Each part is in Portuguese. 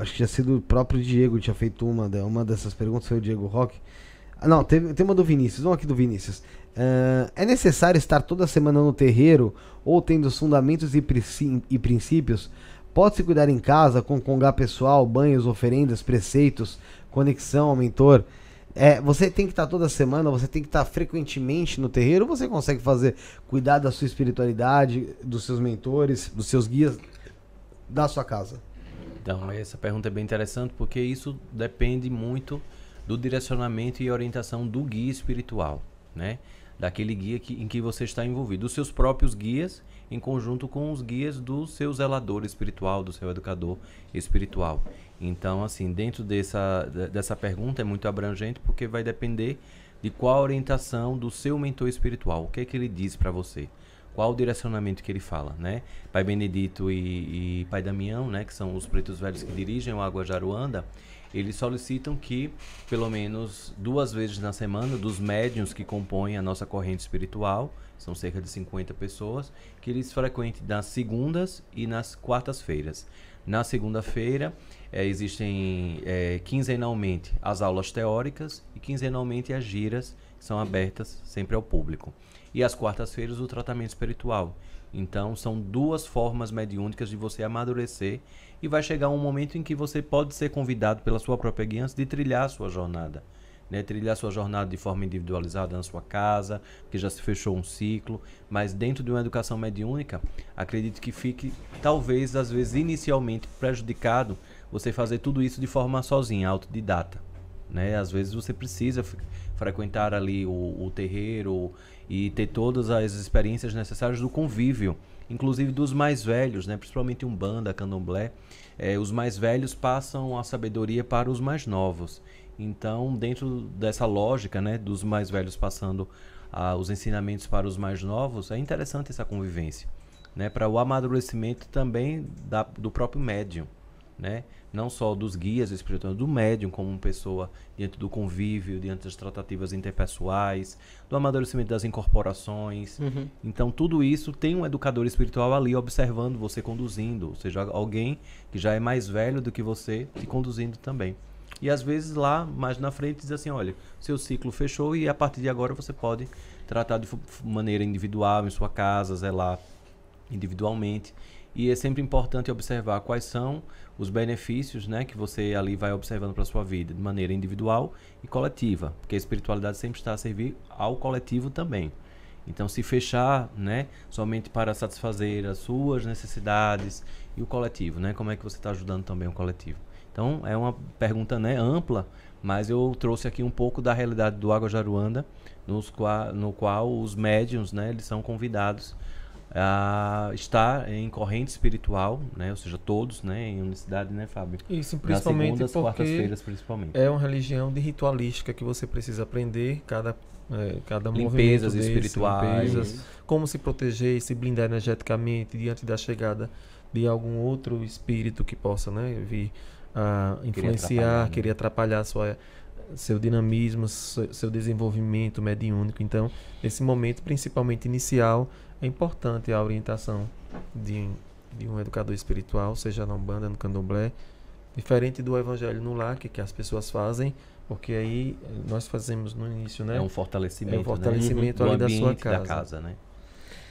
acho que tinha sido o próprio Diego que tinha feito uma, uma dessas perguntas, foi o Diego Roque. Ah, não, tem tem uma do Vinícius, vamos aqui do Vinícius. Uh, é necessário estar toda semana no terreiro ou tendo os fundamentos e, e princípios? Pode-se cuidar em casa com congá pessoal, banhos, oferendas, preceitos, conexão ao mentor? É, você tem que estar toda semana, você tem que estar frequentemente no terreiro, você consegue fazer cuidar da sua espiritualidade, dos seus mentores, dos seus guias, da sua casa? Então, essa pergunta é bem interessante porque isso depende muito do direcionamento e orientação do guia espiritual, né? Daquele guia que, em que você está envolvido, os seus próprios guias em conjunto com os guias do seu zelador espiritual, do seu educador espiritual. Então, assim, dentro dessa, dessa pergunta é muito abrangente porque vai depender de qual a orientação do seu mentor espiritual, o que é que ele diz para você qual o direcionamento que ele fala, né? Pai Benedito e, e Pai Damião, né, que são os pretos velhos que dirigem o Água Jaruanda, eles solicitam que, pelo menos duas vezes na semana, dos médiums que compõem a nossa corrente espiritual, são cerca de 50 pessoas, que eles frequentem nas segundas e nas quartas-feiras. Na segunda-feira, é, existem é, quinzenalmente as aulas teóricas e quinzenalmente as giras são abertas sempre ao público. E às quartas-feiras, o tratamento espiritual. Então, são duas formas mediúnicas de você amadurecer e vai chegar um momento em que você pode ser convidado pela sua própria guia de trilhar a sua jornada. Né, trilhar sua jornada de forma individualizada na sua casa, porque já se fechou um ciclo, mas dentro de uma educação mediúnica, acredito que fique, talvez, às vezes, inicialmente prejudicado você fazer tudo isso de forma sozinha, autodidata né? Às vezes você precisa frequentar ali o, o terreiro e ter todas as experiências necessárias do convívio, inclusive dos mais velhos, né? Principalmente umbanda, candomblé, é, os mais velhos passam a sabedoria para os mais novos. Então, dentro dessa lógica, né, dos mais velhos passando ah, os ensinamentos para os mais novos, é interessante essa convivência, né, para o amadurecimento também da, do próprio médium né? Não só dos guias espirituais, do médium como pessoa diante do convívio, diante das tratativas interpessoais, do amadurecimento das incorporações. Uhum. Então, tudo isso tem um educador espiritual ali observando você conduzindo, ou seja, alguém que já é mais velho do que você te conduzindo também. E às vezes lá, mais na frente, diz assim: olha, seu ciclo fechou e a partir de agora você pode tratar de maneira individual em sua casa, zelar individualmente. E é sempre importante observar quais são os benefícios né, que você ali vai observando para sua vida, de maneira individual e coletiva, porque a espiritualidade sempre está a servir ao coletivo também. Então, se fechar né, somente para satisfazer as suas necessidades e o coletivo, né, como é que você está ajudando também o coletivo? Então, é uma pergunta né, ampla, mas eu trouxe aqui um pouco da realidade do Água Jaruanda, nos qua no qual os médiums né, eles são convidados a estar em corrente espiritual, né? Ou seja, todos, né? Em unicidade, né, Fábio? Isso, principalmente Nas segundas, quartas-feiras, principalmente. É uma religião de ritualística que você precisa aprender cada é, cada limpezas desse, espirituais, limpezas, como se proteger, se blindar energeticamente diante da chegada de algum outro espírito que possa, né, vir a influenciar, querer atrapalhar, né? querer atrapalhar a sua seu dinamismo, seu desenvolvimento mediúnico. Então, nesse momento, principalmente inicial, é importante a orientação de, de um educador espiritual, seja na Umbanda, no Candomblé, diferente do evangelho no lar, que, que as pessoas fazem, porque aí eh, nós fazemos no início, né? É um fortalecimento, é um né? fortalecimento né? ali da sua casa. Da casa né?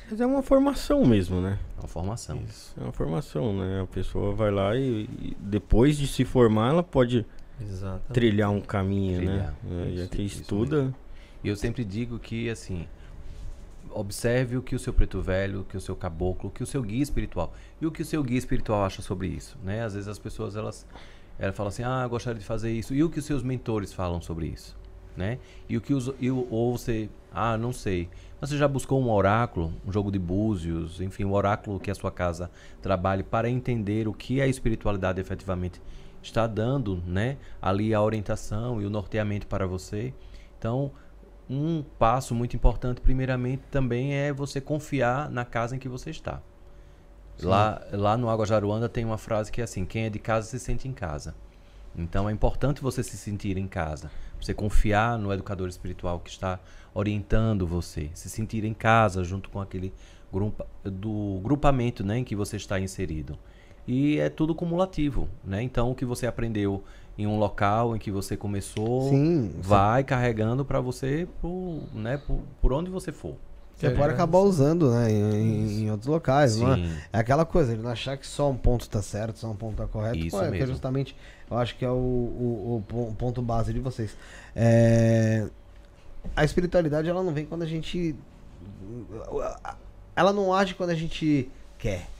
Mas é uma formação mesmo, né? É uma formação. Isso, é uma formação, né? A pessoa vai lá e, e depois de se formar, ela pode Exatamente. trilhar um caminho, né? trilhar. né? Isso, e aqui estuda. E eu sempre digo que, assim, observe o que o seu preto velho, o que o seu caboclo, o que o seu guia espiritual. E o que o seu guia espiritual acha sobre isso, né? Às vezes as pessoas, elas, elas falam assim, ah, gostaria de fazer isso. E o que os seus mentores falam sobre isso, né? E o que os, e ou você, ah, não sei. Mas você já buscou um oráculo, um jogo de búzios, enfim, um oráculo que a sua casa trabalhe para entender o que é a espiritualidade efetivamente está dando, né, ali a orientação e o norteamento para você. Então, um passo muito importante, primeiramente, também é você confiar na casa em que você está. Lá, lá no Água Jaruanda tem uma frase que é assim: quem é de casa se sente em casa. Então é importante você se sentir em casa, você confiar no educador espiritual que está orientando você, se sentir em casa junto com aquele grupo do grupamento né, em que você está inserido e é tudo cumulativo, né? Então o que você aprendeu em um local em que você começou, sim, vai carregando para você por, né, por, por onde você for. Você é, pode acabar usando, né? Em, em outros locais, Né? É aquela coisa, ele não achar que só um ponto está certo, só um ponto está correto. Isso pô, é justamente, eu acho que é o, o, o ponto base de vocês. É, a espiritualidade, ela não vem quando a gente... Ela não age quando a gente quer.